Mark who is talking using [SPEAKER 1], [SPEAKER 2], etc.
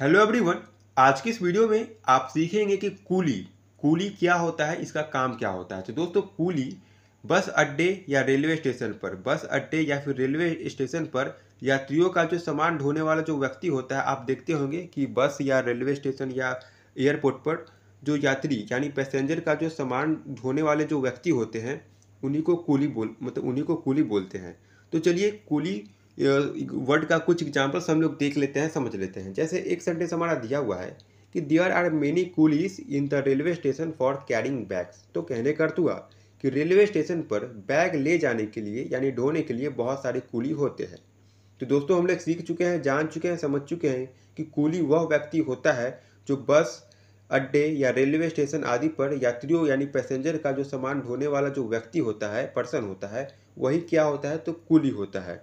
[SPEAKER 1] hello everyone आज की इस वीडियो में आप सीखेंगे कि कूली कूली क्या होता है इसका काम क्या होता है तो दोस्तों कूली बस अड्डे या रेलवे स्टेशन पर बस अड्डे या फिर रेलवे स्टेशन पर यात्रियों का जो सामान ढोने वाला जो व्यक्ति होता है आप देखते होंगे कि बस या रेलवे स्टेशन या एयरपोर्ट पर जो यात्री यानी पैसेंजर का जो सामान ढोने वाले जो व्यक्ति होते हैं उन्हीं को कूली बोल मतलब उन्हीं को कूली बोलते हैं तो चलिए कूली वर्ड का कुछ एग्जाम्पल्स हम लोग देख लेते हैं समझ लेते हैं जैसे एक सेंटेंस हमारा दिया हुआ है कि there are many coolies in the railway station for carrying bags तो कहने का अर्थ हुआ कि रेलवे स्टेशन पर बैग ले जाने के लिए यानी ढोने के लिए बहुत सारे कूली होते हैं तो दोस्तों हम लोग सीख चुके हैं जान चुके हैं समझ चुके हैं कि कूली वह व्यक्ति होता है जो बस अड्डे या रेलवे स्टेशन आदि पर यात्रियों यानी पैसेंजर का जो सामान ढोने वाला जो व्यक्ति होता है पर्सन होता है वही क्या होता है तो कूली होता है